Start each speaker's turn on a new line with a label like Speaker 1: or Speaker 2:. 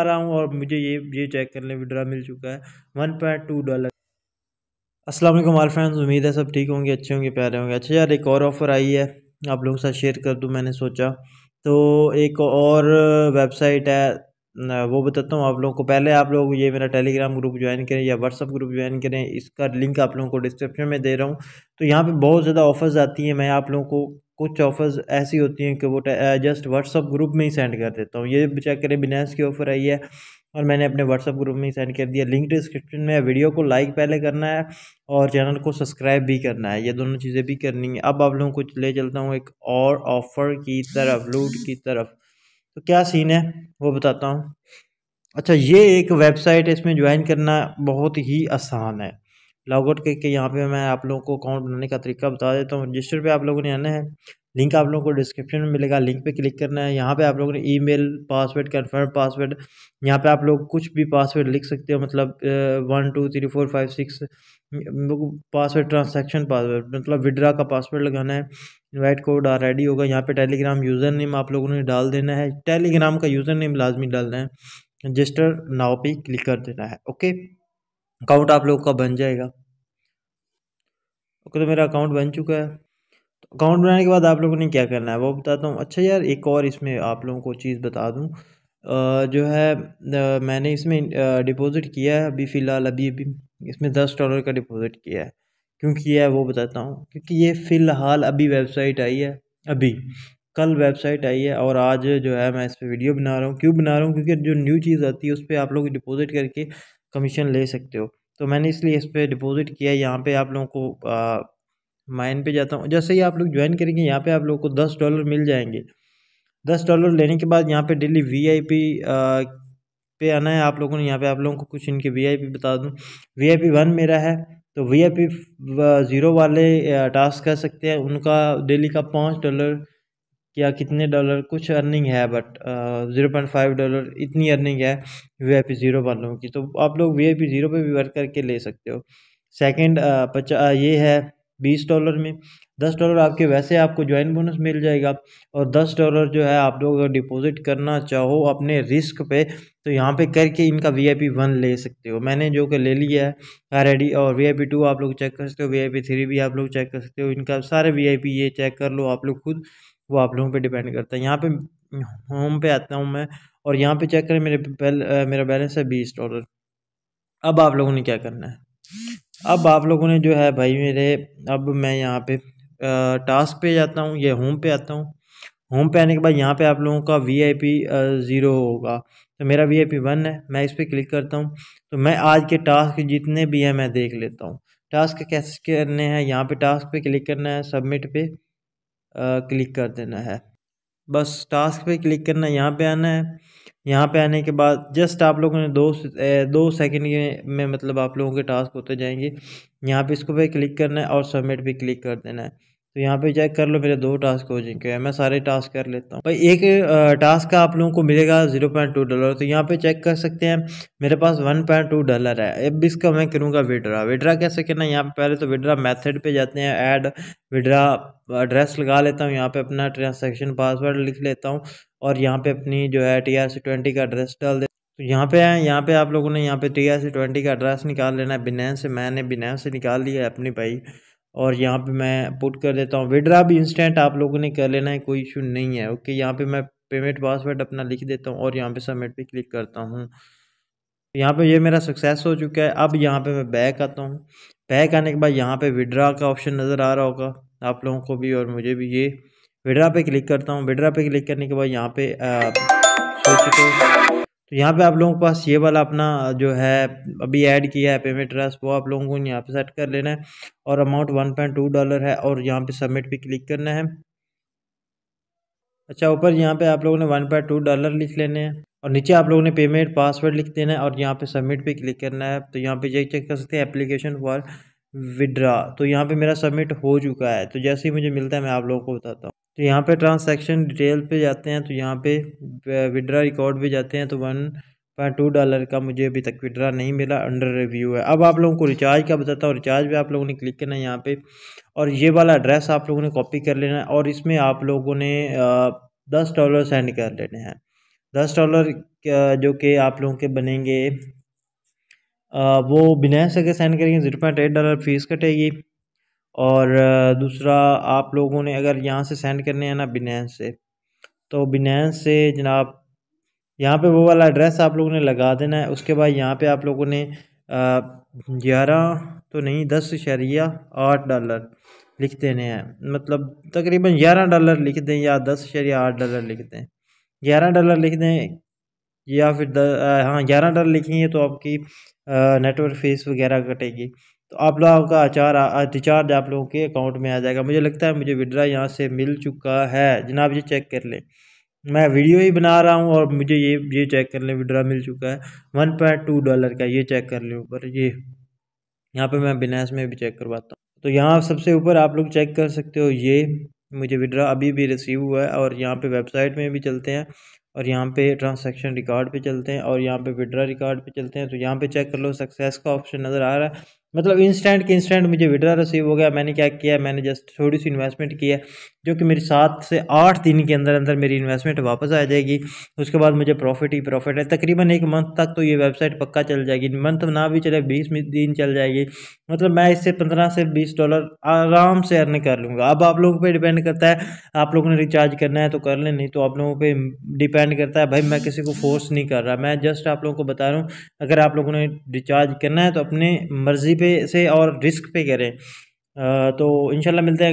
Speaker 1: आ रहा हूँ और मुझे ये ये चेक कर लें विड्रा मिल चुका है वन पॉइंट टू डॉलर असलम हमारे फ्रेंड्स उम्मीद है सब ठीक होंगे अच्छे होंगे प्यारे होंगे अच्छा यार एक और ऑफ़र आई है आप लोगों के साथ शेयर कर दूँ मैंने सोचा तो एक और वेबसाइट है वो बताता हूँ आप लोगों को पहले आप लोग ये मेरा टेलीग्राम ग्रुप ज्वाइन करें या व्हाट्सअप ग्रुप ज्वाइन करें इसका लिंक आप लोगों को डिस्क्रिप्शन में दे रहा हूँ तो यहाँ पे बहुत ज़्यादा ऑफर्स आती हैं मैं आप लोगों को कुछ ऑफ़र्स ऐसी होती हैं कि वो जस्ट व्हाट्सअप ग्रुप में ही सेंड कर देता हूँ ये भी चेक करें बिनेस की ऑफ़र आई है और मैंने अपने व्हाट्सअप ग्रुप में ही सेंड कर दिया लिंक डिस्क्रिप्शन में वीडियो को लाइक पहले करना है और चैनल को सब्सक्राइब भी करना है ये दोनों चीज़ें भी करनी है अब आप लोगों को ले चलता हूँ एक और ऑफ़र की तरफ लूट की तरफ तो क्या सीन है वो बताता हूँ अच्छा ये एक वेबसाइट है इसमें ज्वाइन करना बहुत ही आसान है लॉगआउट करके यहाँ पे मैं आप लोगों को अकाउंट बनाने का तरीका बता देता हूँ रजिस्टर पे आप लोगों ने आना है लिंक आप लोगों को डिस्क्रिप्शन में मिलेगा लिंक पे क्लिक करना है यहाँ पे आप लोगों ने ईमेल पासवर्ड कन्फर्म पासवर्ड यहाँ पे आप लोग कुछ भी पासवर्ड लिख सकते हो मतलब one two three four five six password transaction password मतलब विड्रा का पासवर्ड लगाना है इन्वाइट कोड रेडी होगा यहाँ पे टेलीग्राम यूज़र नेम आप लोगों ने डाल देना है टेलीग्राम का यूज़र नेम लाजमी डालना है रजिस्टर नाव पे क्लिक कर देना है ओके अकाउंट आप लोग का बन जाएगा ओके तो मेरा अकाउंट बन चुका है तो अकाउंट बनाने के बाद आप लोगों ने क्या करना है वो बताता हूँ अच्छा यार एक और इसमें आप लोगों को चीज़ बता दूँ जो है मैंने इसमें डिपॉज़िट किया है अभी फ़िलहाल अभी अभी इसमें दस डॉलर का डिपॉज़िट किया है क्यों किया है वो बताता हूँ क्योंकि ये फ़िलहाल अभी वेबसाइट आई है अभी कल वेबसाइट आई है और आज जो है मैं इस पर वीडियो बना रहा हूँ क्यों बना रहा हूँ क्योंकि जो न्यू चीज़ आती है उस पर आप लोग डिपॉज़िट करके कमीशन ले सकते हो तो मैंने इसलिए इस पर डिपॉज़िट किया है यहाँ पर आप लोगों को माइन पर जाता हूँ जैसे ही आप लोग ज्वाइन करेंगे यहाँ पर आप लोगों को दस डॉलर मिल जाएंगे दस डॉलर लेने के बाद यहाँ पे डेली वीआईपी पे आना है आप लोगों ने यहाँ पे आप लोगों को कुछ इनके वीआईपी बता दूँ वीआईपी वन मेरा है तो वी पी ज़ीरो वाले टास्क कर सकते हैं उनका डेली का पाँच डॉलर क्या कितने डॉलर कुछ अर्निंग है but zero point five dollar इतनी अर्निंग है वी आई पी ज़ीरो वालों की तो आप लोग वी आई पी ज़ीरो पर भी वर्क करके ले सकते हो सेकेंड पचा ये है बीस डॉलर में दस डॉलर आपके वैसे आपको ज्वाइन बोनस मिल जाएगा और दस डॉलर जो है आप लोग अगर डिपॉजिट करना चाहो अपने रिस्क पे तो यहाँ पे करके इनका वी आई पी वन ले सकते हो मैंने जो कि ले लिया है डी और वी आई पी टू आप लोग चेक कर सकते हो वी आई पी थ्री भी आप लोग चेक कर सकते हो इनका सारे वी आई पी ये चेक कर लो आप लोग खुद वो आप लोगों पे डिपेंड करता है यहाँ पे होम पे आता हूँ मैं और यहाँ पे चेक करें मेरे बैल मेरा बैलेंस है बीस डॉलर अब आप लोगों ने क्या करना है अब आप लोगों ने जो है भाई मेरे अब मैं यहाँ पे टास्क पे जाता हूँ या होम पे आता हूँ होम पे आने के बाद यहाँ पे आप लोगों का वी आई पी ज़ीरो होगा तो मेरा वी आई पी वन है मैं इस पर क्लिक करता हूँ तो मैं आज के टास्क जितने भी हैं मैं देख लेता हूँ टास्क कैसे करने हैं यहाँ पे टास्क पे क्लिक करना है सबमिट पे क्लिक कर देना है बस टास्क पे क्लिक करना है यहाँ पे आना है यहाँ पे आने के बाद जस्ट आप लोगों ने दो दो सेकंड में मतलब आप लोगों के टास्क होते जाएंगे यहाँ पे इसको पे क्लिक करना है और सबमिट पे क्लिक कर देना है तो यहाँ पे चेक कर लो मेरे दो टास्क हो चुके हैं मैं सारे टास्क कर लेता हूँ भाई एक टास्क का आप लोगों को मिलेगा जीरो पॉइंट टू डॉलर तो यहाँ पे चेक कर सकते हैं मेरे पास वन पॉइंट टू डॉलर है अब इसका मैं करूँगा विड्रा विड्रा कैसे करना यहाँ पे पहले तो विड्रा मेथड पे जाते हैं ऐड विड्रा एड्रेस लगा लेता हूँ यहाँ पर अपना ट्रांसैक्शन पासवर्ड लिख लेता हूँ और यहाँ पर अपनी जो है टी आर सी ट्वेंटी का एड्रेस डाल दे तो यहाँ पे आए यहाँ पे आप लोगों ने यहाँ पे टी आर सी ट्वेंटी का एड्रेस निकाल लेना है बिनेंस से मैंने बिनेंस से निकाल लिया है अपनी भाई और यहाँ पे मैं पुट कर देता हूँ विड्रा भी इंस्टेंट आप लोगों ने कर लेना है कोई इशू नहीं है ओके यहाँ पे मैं पेमेंट पासवर्ड अपना लिख देता हूँ और यहाँ पे सबमिट पे क्लिक करता हूँ यहाँ पे ये मेरा सक्सेस हो चुका है अब यहाँ पे मैं बैक आता हूँ बैक आने के बाद यहाँ पे विड्रा का ऑप्शन नज़र आ रहा होगा आप लोगों को भी और मुझे भी ये विड्रा पे क्लिक करता हूँ विड्रा पे क्लिक करने के बाद यहाँ पे सोच तो यहाँ पे आप लोगों के पास ये वाला अपना जो है अभी ऐड किया है पेमेंट एड्रेस वो आप लोगों को यहाँ पे सेट कर लेना है और amount one point two dollar है और यहाँ पे सबमिट पे क्लिक करना है अच्छा ऊपर यहाँ पे आप लोगों ने वन पॉइंट टू डॉलर लिख लेने हैं और नीचे आप लोगों ने पेमेंट पासवर्ड लिख देना है और यहाँ पर सबमिट पर क्लिक करना है तो यहाँ पर ये चेक कर सकते हैं एप्लीकेशन फॉर विड्रा तो यहाँ पर मेरा सबमिट हो चुका है तो जैसे ही मुझे मिलता है मैं आप लोगों को बताता हूँ तो यहाँ पे ट्रांसैक्शन डिटेल पे जाते हैं तो यहाँ पे विड्रा रिकॉर्ड भी जाते हैं तो वन पॉइंट टू डॉलर का मुझे अभी तक विड्रा नहीं मिला अंडर रिव्यू है अब आप लोगों को रिचार्ज का बताता हूँ रिचार्ज भी आप लोगों ने क्लिक करना है यहाँ पे और ये वाला एड्रेस आप लोगों ने कॉपी कर लेना है और इसमें आप लोगों ने दस डॉलर सेंड कर लेने हैं दस डॉलर जो कि आप लोगों के बनेंगे वो बिना सके सेंड करेंगे zero point eight dollar fees कटेगी और दूसरा आप लोगों ने अगर यहाँ से सेंड करने हैं ना बिनेंस से तो बिनेंस से जनाब यहाँ पे वो वाला एड्रेस आप लोगों ने लगा देना है उसके बाद यहाँ पे आप लोगों ने ग्यारह तो नहीं दस शरिया आठ डॉलर लिख देने हैं मतलब तकरीबन ग्यारह डॉलर लिख दें या दस शरिया आठ डॉलर लिख दें ग्यारह डॉलर लिख दें या फिर द, आ, हाँ ग्यारह डॉलर लिखेंगे तो आपकी नेटवर्क फीस वगैरह कटेगी तो आप लोगों का अचार रिचार्ज आप लोगों के अकाउंट में आ जाएगा मुझे लगता है मुझे विड्रा यहाँ से मिल चुका है जनाब ये चेक कर लें मैं वीडियो ही बना रहा हूँ और मुझे ये ये चेक कर लें विड्रा मिल चुका है वन पॉइंट टू डॉलर का ये चेक कर लें ऊपर ये यहाँ पे मैं बिनेस में भी चेक करवाता हूँ तो यहाँ सबसे ऊपर आप लोग चेक कर सकते हो ये मुझे विड्रा अभी भी रिसीव हुआ है और यहाँ पर वेबसाइट में भी चलते हैं और यहाँ पे ट्रांसैक्शन रिकॉर्ड पे चलते हैं और यहाँ पे विड्रा रिकॉर्ड पे चलते हैं तो यहाँ पे चेक कर लो सक्सेस का ऑप्शन नज़र आ रहा है मतलब इंस्टेंट के इंस्टेंट मुझे विड्रा रिसीव हो गया मैंने क्या किया मैंने जस्ट थोड़ी सी इन्वेस्टमेंट की है जो कि मेरी सात से आठ दिन के अंदर अंदर मेरी इन्वेस्टमेंट वापस आ जाएगी उसके बाद मुझे प्रॉफिट ही प्रॉफिट है तकरीबन एक मंथ तक तो ये वेबसाइट पक्का चल जाएगी मंथ ना भी चले बीस दिन चल जाएगी मतलब मैं इससे पंद्रह से बीस डॉलर आराम से अर्न कर लूँगा अब आप लोगों पर डिपेंड करता है आप लोगों ने रिचार्ज करना है तो कर लें नहीं तो आप लोगों पर डिपेंड करता है भाई मैं किसी को फोर्स नहीं कर रहा मैं जस्ट आप लोगों को बता रहा हूँ अगर आप लोगों ने रिचार्ज करना है तो अपने मर्ज़ी पे से और रिस्क पे करें तो इनशाला मिलते हैं